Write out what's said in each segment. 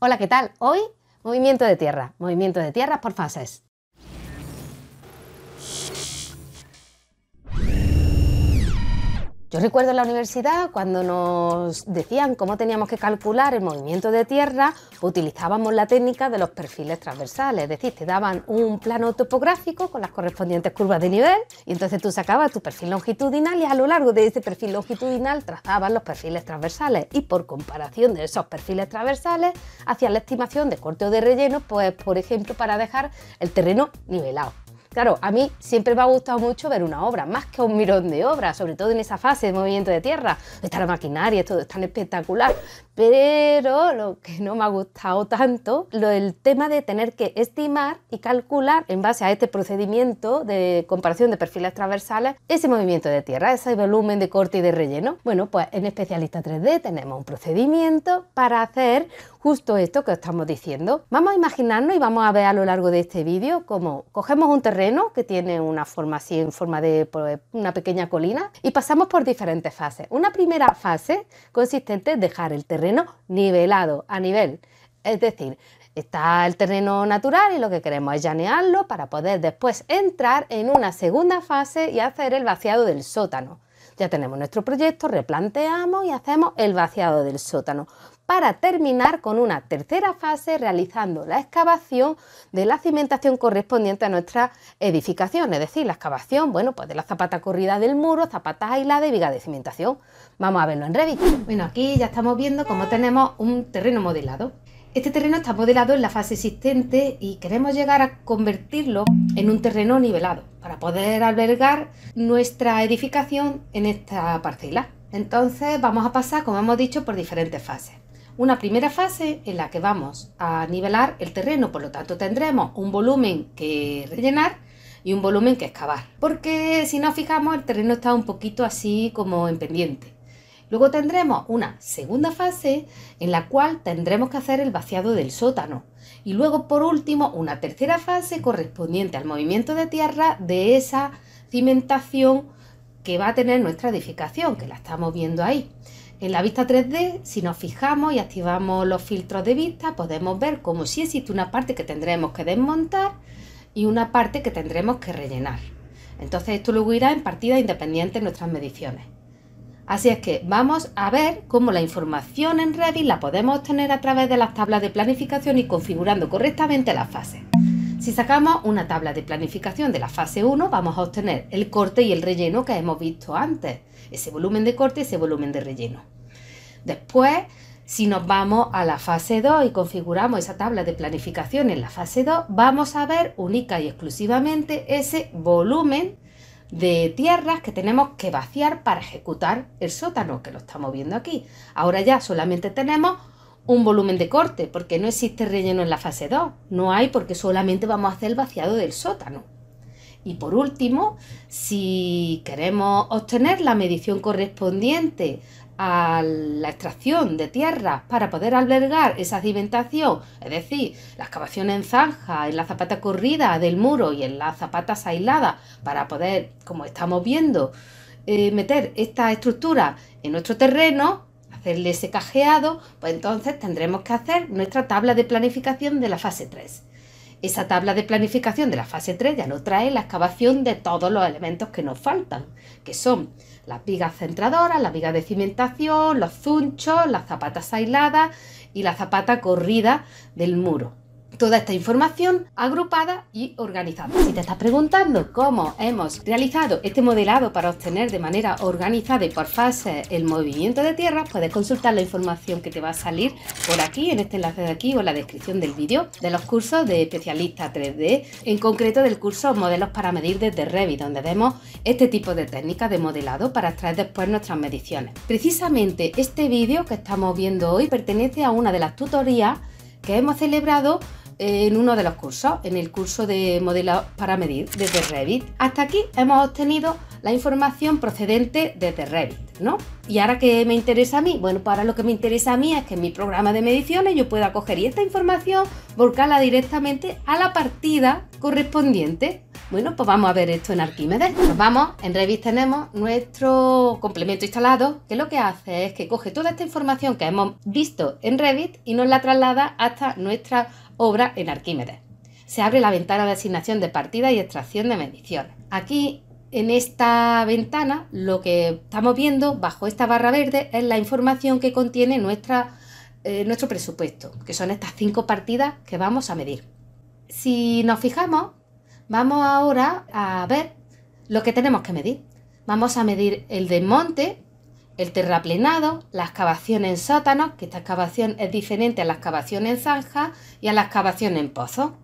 Hola, ¿qué tal? Hoy, movimiento de tierra, movimiento de tierras por fases. Yo recuerdo en la universidad cuando nos decían cómo teníamos que calcular el movimiento de tierra, utilizábamos la técnica de los perfiles transversales, es decir, te daban un plano topográfico con las correspondientes curvas de nivel y entonces tú sacabas tu perfil longitudinal y a lo largo de ese perfil longitudinal trazaban los perfiles transversales y por comparación de esos perfiles transversales hacías la estimación de corte o de relleno, pues por ejemplo para dejar el terreno nivelado. Claro, a mí siempre me ha gustado mucho ver una obra, más que un mirón de obra, sobre todo en esa fase de movimiento de tierra. Está la maquinaria, todo es tan espectacular. Pero lo que no me ha gustado tanto, lo del tema de tener que estimar y calcular en base a este procedimiento de comparación de perfiles transversales ese movimiento de tierra, ese volumen de corte y de relleno. Bueno, pues en especialista 3D tenemos un procedimiento para hacer justo esto que estamos diciendo. Vamos a imaginarnos y vamos a ver a lo largo de este vídeo cómo cogemos un terreno que tiene una forma así en forma de pues, una pequeña colina y pasamos por diferentes fases. Una primera fase consistente en dejar el terreno nivelado a nivel. Es decir, Está el terreno natural y lo que queremos es llanearlo para poder después entrar en una segunda fase y hacer el vaciado del sótano. Ya tenemos nuestro proyecto, replanteamos y hacemos el vaciado del sótano para terminar con una tercera fase realizando la excavación de la cimentación correspondiente a nuestra edificación, es decir, la excavación, bueno, pues de la zapata corrida del muro, zapata aisladas y viga de cimentación. Vamos a verlo en revista. Bueno, aquí ya estamos viendo cómo tenemos un terreno modelado. Este terreno está modelado en la fase existente y queremos llegar a convertirlo en un terreno nivelado para poder albergar nuestra edificación en esta parcela. Entonces vamos a pasar, como hemos dicho, por diferentes fases. Una primera fase en la que vamos a nivelar el terreno, por lo tanto tendremos un volumen que rellenar y un volumen que excavar. Porque si nos fijamos el terreno está un poquito así como en pendiente. Luego tendremos una segunda fase en la cual tendremos que hacer el vaciado del sótano. Y luego, por último, una tercera fase correspondiente al movimiento de tierra de esa cimentación que va a tener nuestra edificación, que la estamos viendo ahí. En la vista 3D, si nos fijamos y activamos los filtros de vista, podemos ver como si existe una parte que tendremos que desmontar y una parte que tendremos que rellenar. Entonces esto lo irá en partida independiente de nuestras mediciones. Así es que vamos a ver cómo la información en Revit la podemos obtener a través de las tablas de planificación y configurando correctamente las fases. Si sacamos una tabla de planificación de la fase 1, vamos a obtener el corte y el relleno que hemos visto antes, ese volumen de corte y ese volumen de relleno. Después, si nos vamos a la fase 2 y configuramos esa tabla de planificación en la fase 2, vamos a ver única y exclusivamente ese volumen de tierras que tenemos que vaciar para ejecutar el sótano, que lo estamos viendo aquí. Ahora ya solamente tenemos un volumen de corte, porque no existe relleno en la fase 2, no hay porque solamente vamos a hacer el vaciado del sótano. Y por último, si queremos obtener la medición correspondiente a la extracción de tierra para poder albergar esa cimentación, es decir, la excavación en zanja, en la zapata corrida del muro y en las zapatas aisladas para poder, como estamos viendo, eh, meter esta estructura en nuestro terreno, hacerle ese cajeado, pues entonces tendremos que hacer nuestra tabla de planificación de la fase 3. Esa tabla de planificación de la fase 3 ya nos trae la excavación de todos los elementos que nos faltan, que son las vigas centradoras, la vigas de cimentación, los zunchos, las zapatas aisladas y la zapata corrida del muro toda esta información agrupada y organizada. Si te estás preguntando cómo hemos realizado este modelado para obtener de manera organizada y por fases el movimiento de tierra, puedes consultar la información que te va a salir por aquí, en este enlace de aquí o en la descripción del vídeo, de los cursos de especialista 3D, en concreto del curso Modelos para medir desde Revit, donde vemos este tipo de técnicas de modelado para extraer después nuestras mediciones. Precisamente este vídeo que estamos viendo hoy pertenece a una de las tutorías que hemos celebrado en uno de los cursos, en el curso de modelos para medir desde Revit. Hasta aquí hemos obtenido la información procedente desde Revit, ¿no? Y ahora qué me interesa a mí, bueno, para pues lo que me interesa a mí es que en mi programa de mediciones yo pueda coger y esta información, volcarla directamente a la partida correspondiente. Bueno, pues vamos a ver esto en Arquímedes. Nos vamos, en Revit tenemos nuestro complemento instalado, que lo que hace es que coge toda esta información que hemos visto en Revit y nos la traslada hasta nuestra obra en Arquímedes. Se abre la ventana de asignación de partida y extracción de medición. Aquí, en esta ventana, lo que estamos viendo bajo esta barra verde es la información que contiene nuestra, eh, nuestro presupuesto, que son estas cinco partidas que vamos a medir. Si nos fijamos, vamos ahora a ver lo que tenemos que medir. Vamos a medir el desmonte el terraplenado, la excavación en sótanos, que esta excavación es diferente a la excavación en zanja y a la excavación en pozo.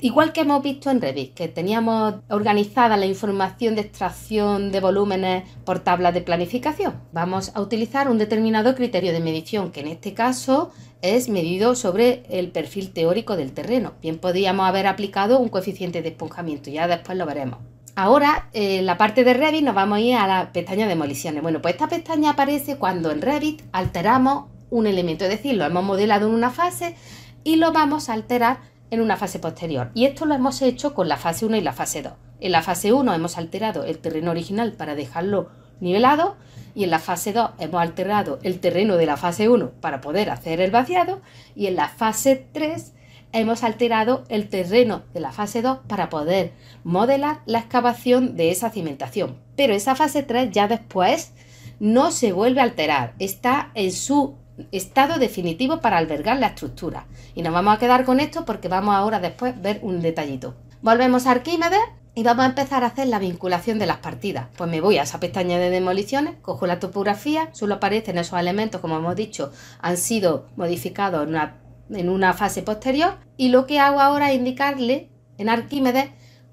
igual que hemos visto en Revit, que teníamos organizada la información de extracción de volúmenes por tablas de planificación. Vamos a utilizar un determinado criterio de medición, que en este caso es medido sobre el perfil teórico del terreno. Bien podríamos haber aplicado un coeficiente de esponjamiento, ya después lo veremos. Ahora, en eh, la parte de Revit, nos vamos a ir a la pestaña de demoliciones. Bueno, pues esta pestaña aparece cuando en Revit alteramos un elemento, es decir, lo hemos modelado en una fase y lo vamos a alterar en una fase posterior. Y esto lo hemos hecho con la fase 1 y la fase 2. En la fase 1 hemos alterado el terreno original para dejarlo nivelado y en la fase 2 hemos alterado el terreno de la fase 1 para poder hacer el vaciado y en la fase 3 hemos alterado el terreno de la fase 2 para poder modelar la excavación de esa cimentación. Pero esa fase 3 ya después no se vuelve a alterar, está en su estado definitivo para albergar la estructura. Y nos vamos a quedar con esto porque vamos ahora después a ver un detallito. Volvemos a Arquímedes y vamos a empezar a hacer la vinculación de las partidas. Pues me voy a esa pestaña de demoliciones, cojo la topografía, solo aparecen esos elementos, como hemos dicho, han sido modificados en una en una fase posterior y lo que hago ahora es indicarle en Arquímedes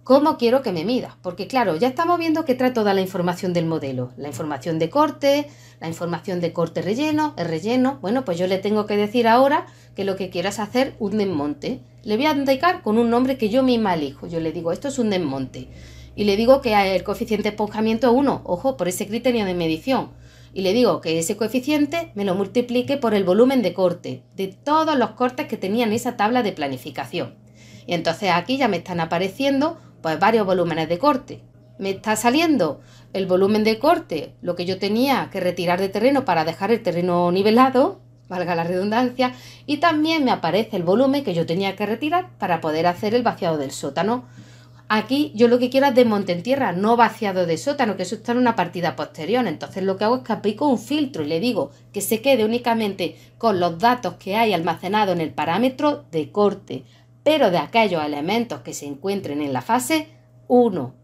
cómo quiero que me mida, porque claro, ya estamos viendo que trae toda la información del modelo, la información de corte, la información de corte relleno, el relleno, bueno, pues yo le tengo que decir ahora que lo que quiero es hacer un desmonte. Le voy a indicar con un nombre que yo misma elijo, yo le digo, esto es un desmonte, y le digo que el coeficiente de esponjamiento es 1, ojo, por ese criterio de medición, y le digo que ese coeficiente me lo multiplique por el volumen de corte, de todos los cortes que tenía en esa tabla de planificación. Y entonces aquí ya me están apareciendo pues varios volúmenes de corte. Me está saliendo el volumen de corte, lo que yo tenía que retirar de terreno para dejar el terreno nivelado, valga la redundancia, y también me aparece el volumen que yo tenía que retirar para poder hacer el vaciado del sótano. Aquí yo lo que quiero es monte en tierra, no vaciado de sótano, que eso está en una partida posterior. Entonces lo que hago es que aplico un filtro y le digo que se quede únicamente con los datos que hay almacenado en el parámetro de corte, pero de aquellos elementos que se encuentren en la fase 1.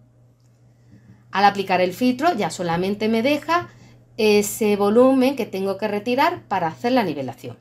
Al aplicar el filtro ya solamente me deja ese volumen que tengo que retirar para hacer la nivelación.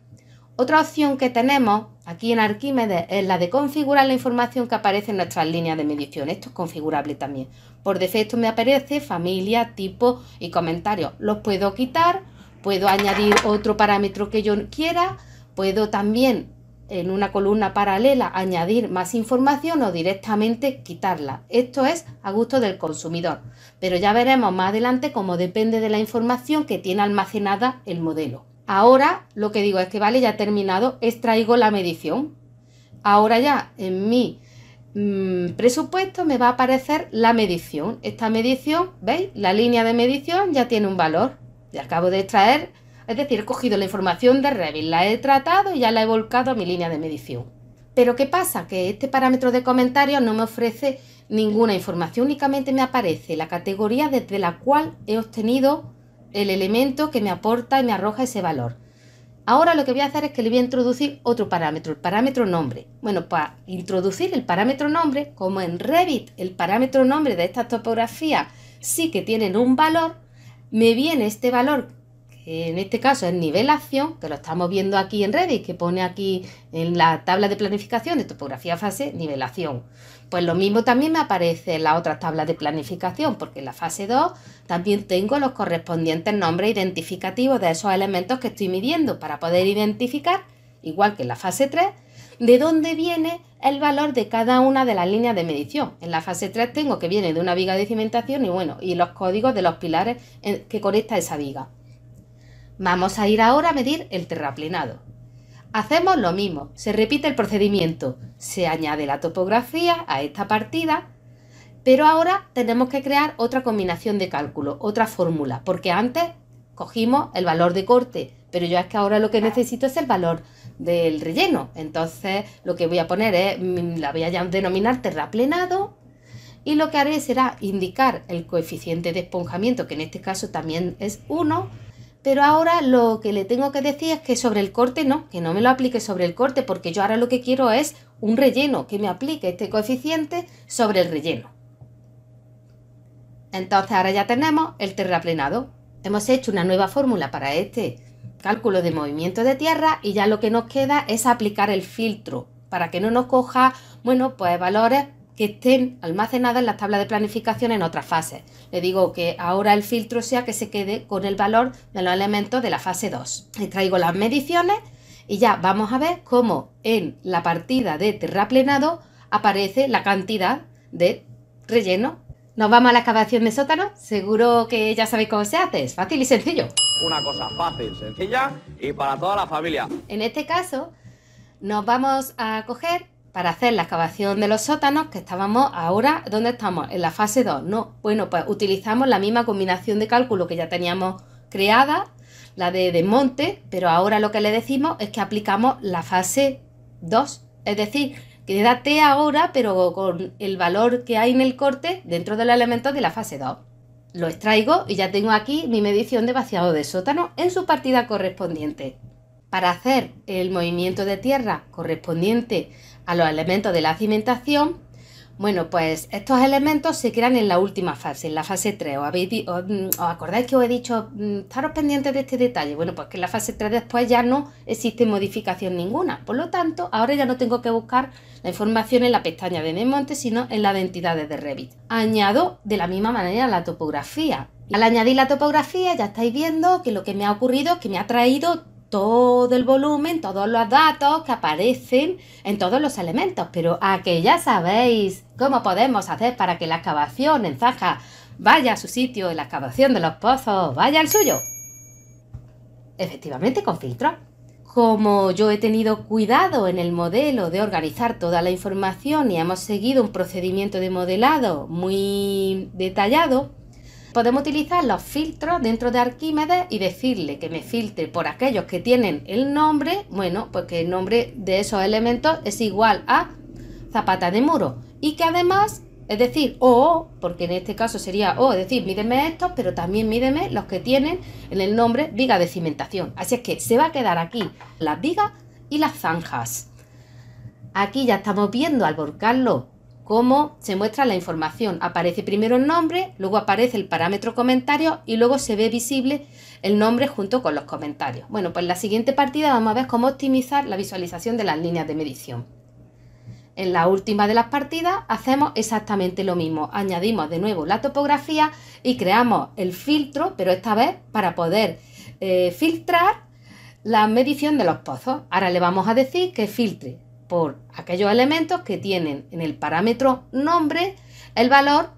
Otra opción que tenemos aquí en Arquímedes es la de configurar la información que aparece en nuestras líneas de medición. Esto es configurable también. Por defecto me aparece familia, tipo y comentarios. Los puedo quitar, puedo añadir otro parámetro que yo quiera, puedo también en una columna paralela añadir más información o directamente quitarla. Esto es a gusto del consumidor, pero ya veremos más adelante cómo depende de la información que tiene almacenada el modelo. Ahora lo que digo es que, vale, ya he terminado, extraigo la medición. Ahora ya en mi mm, presupuesto me va a aparecer la medición. Esta medición, ¿veis? La línea de medición ya tiene un valor. Ya acabo de extraer, es decir, he cogido la información de Revit, la he tratado y ya la he volcado a mi línea de medición. Pero ¿qué pasa? Que este parámetro de comentarios no me ofrece ninguna información, únicamente me aparece la categoría desde la cual he obtenido el elemento que me aporta y me arroja ese valor. Ahora lo que voy a hacer es que le voy a introducir otro parámetro, el parámetro nombre. Bueno, para introducir el parámetro nombre, como en Revit el parámetro nombre de esta topografía sí que tienen un valor, me viene este valor, que en este caso es nivelación, que lo estamos viendo aquí en Revit, que pone aquí en la tabla de planificación de topografía fase, nivelación. Pues lo mismo también me aparece en la otra tabla de planificación, porque en la fase 2 también tengo los correspondientes nombres identificativos de esos elementos que estoy midiendo para poder identificar, igual que en la fase 3, de dónde viene el valor de cada una de las líneas de medición. En la fase 3 tengo que viene de una viga de cimentación y bueno, y los códigos de los pilares que conecta esa viga. Vamos a ir ahora a medir el terraplenado. Hacemos lo mismo, se repite el procedimiento, se añade la topografía a esta partida, pero ahora tenemos que crear otra combinación de cálculo, otra fórmula, porque antes cogimos el valor de corte, pero yo es que ahora lo que necesito es el valor del relleno. Entonces lo que voy a poner es, mm, la voy a denominar terraplenado y lo que haré será indicar el coeficiente de esponjamiento, que en este caso también es 1, pero ahora lo que le tengo que decir es que sobre el corte no, que no me lo aplique sobre el corte, porque yo ahora lo que quiero es un relleno que me aplique este coeficiente sobre el relleno. Entonces ahora ya tenemos el terraplenado. Hemos hecho una nueva fórmula para este cálculo de movimiento de tierra y ya lo que nos queda es aplicar el filtro para que no nos coja, bueno, pues valores que estén almacenadas en las tablas de planificación en otras fases. Le digo que ahora el filtro sea que se quede con el valor de los elementos de la fase 2. traigo las mediciones y ya vamos a ver cómo en la partida de terraplenado aparece la cantidad de relleno. Nos vamos a la excavación de sótano. Seguro que ya sabéis cómo se hace. Es fácil y sencillo. Una cosa fácil, sencilla y para toda la familia. En este caso, nos vamos a coger para hacer la excavación de los sótanos, que estábamos ahora, ¿dónde estamos? En la fase 2, ¿no? Bueno, pues utilizamos la misma combinación de cálculo que ya teníamos creada, la de desmonte, pero ahora lo que le decimos es que aplicamos la fase 2, es decir, que date ahora, pero con el valor que hay en el corte dentro del elemento de la fase 2. Lo extraigo y ya tengo aquí mi medición de vaciado de sótano en su partida correspondiente. Para hacer el movimiento de tierra correspondiente a los elementos de la cimentación, bueno, pues estos elementos se crean en la última fase, en la fase 3. Mm, ¿Os, acordáis que os he dicho, mm, estaros pendientes de este detalle? Bueno, pues que en la fase 3 después ya no existe modificación ninguna. Por lo tanto, ahora ya no tengo que buscar la información en la pestaña de monte, sino en la entidades de Revit. Añado de la misma manera la topografía. Al añadir la topografía ya estáis viendo que lo que me ha ocurrido es que me ha traído todo el volumen, todos los datos que aparecen en todos los elementos. Pero a que ya sabéis cómo podemos hacer para que la excavación en Zaja vaya a su sitio y la excavación de los pozos vaya al suyo. Efectivamente, con filtros. Como yo he tenido cuidado en el modelo de organizar toda la información y hemos seguido un procedimiento de modelado muy detallado, Podemos utilizar los filtros dentro de Arquímedes y decirle que me filtre por aquellos que tienen el nombre, bueno, pues que el nombre de esos elementos es igual a zapata de muro y que además es decir, O, porque en este caso sería O, es decir, mídeme estos, pero también mídeme los que tienen en el nombre viga de cimentación. Así es que se va a quedar aquí las vigas y las zanjas. Aquí ya estamos viendo al volcarlo cómo se muestra la información. Aparece primero el nombre, luego aparece el parámetro comentario y luego se ve visible el nombre junto con los comentarios. Bueno, pues en la siguiente partida vamos a ver cómo optimizar la visualización de las líneas de medición. En la última de las partidas hacemos exactamente lo mismo. Añadimos de nuevo la topografía y creamos el filtro, pero esta vez para poder eh, filtrar la medición de los pozos. Ahora le vamos a decir que filtre por aquellos elementos que tienen en el parámetro nombre el valor,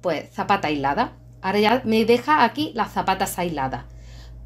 pues zapata aislada. Ahora ya me deja aquí las zapatas aisladas.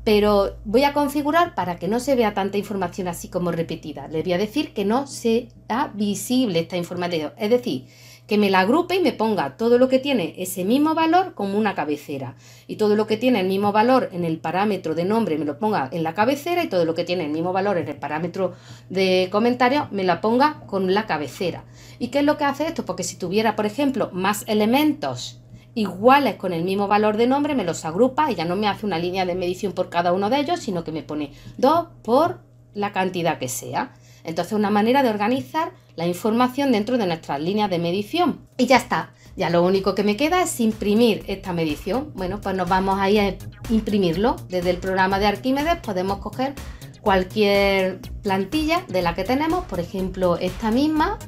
Pero voy a configurar para que no se vea tanta información así como repetida. Les voy a decir que no sea visible esta información. Es decir, que me la agrupe y me ponga todo lo que tiene ese mismo valor como una cabecera. Y todo lo que tiene el mismo valor en el parámetro de nombre me lo ponga en la cabecera y todo lo que tiene el mismo valor en el parámetro de comentario me la ponga con la cabecera. ¿Y qué es lo que hace esto? Porque si tuviera, por ejemplo, más elementos iguales con el mismo valor de nombre, me los agrupa y ya no me hace una línea de medición por cada uno de ellos, sino que me pone 2 por la cantidad que sea. Entonces, una manera de organizar la información dentro de nuestras líneas de medición. Y ya está. Ya lo único que me queda es imprimir esta medición. Bueno, pues nos vamos ahí a imprimirlo. Desde el programa de Arquímedes podemos coger cualquier plantilla de la que tenemos, por ejemplo esta misma,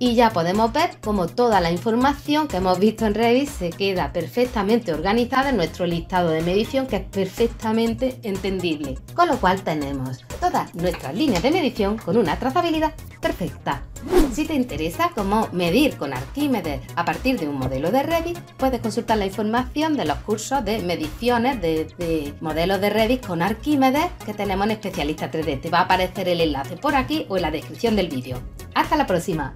y ya podemos ver cómo toda la información que hemos visto en Revit se queda perfectamente organizada en nuestro listado de medición que es perfectamente entendible. Con lo cual tenemos todas nuestras líneas de medición con una trazabilidad perfecta. Si te interesa cómo medir con Arquímedes a partir de un modelo de Revit, puedes consultar la información de los cursos de mediciones de, modelos de Revit con Arquímedes que tenemos en Especialista 3D. Te va a aparecer el enlace por aquí o en la descripción del vídeo. ¡Hasta la próxima!